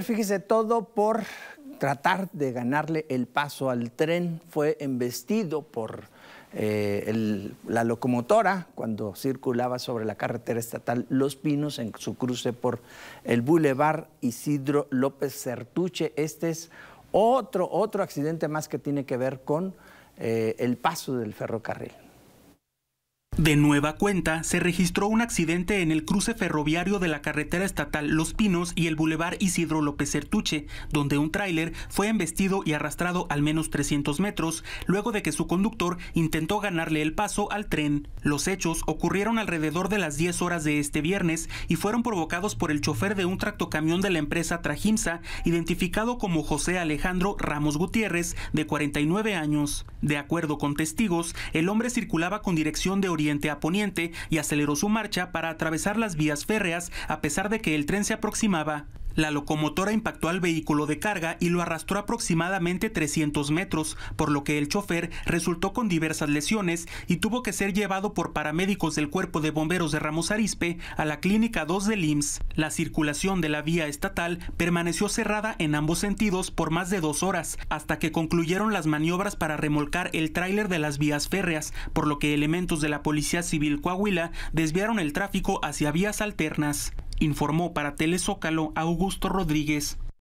fíjese, todo por tratar de ganarle el paso al tren fue embestido por eh, la locomotora cuando circulaba sobre la carretera estatal Los Pinos en su cruce por el Boulevard Isidro López Certuche. Este es otro, otro accidente más que tiene que ver con eh, el paso del ferrocarril. De nueva cuenta, se registró un accidente en el cruce ferroviario de la carretera estatal Los Pinos y el bulevar Isidro López Ertuche, donde un tráiler fue embestido y arrastrado al menos 300 metros, luego de que su conductor intentó ganarle el paso al tren. Los hechos ocurrieron alrededor de las 10 horas de este viernes y fueron provocados por el chofer de un tractocamión de la empresa Trajimsa, identificado como José Alejandro Ramos Gutiérrez, de 49 años. De acuerdo con testigos, el hombre circulaba con dirección de oriente a poniente y aceleró su marcha para atravesar las vías férreas a pesar de que el tren se aproximaba. La locomotora impactó al vehículo de carga y lo arrastró aproximadamente 300 metros, por lo que el chofer resultó con diversas lesiones y tuvo que ser llevado por paramédicos del Cuerpo de Bomberos de Ramos Arispe a la Clínica 2 de IMSS. La circulación de la vía estatal permaneció cerrada en ambos sentidos por más de dos horas, hasta que concluyeron las maniobras para remolcar el tráiler de las vías férreas, por lo que elementos de la Policía Civil Coahuila desviaron el tráfico hacia vías alternas informó para Telezócalo Augusto Rodríguez,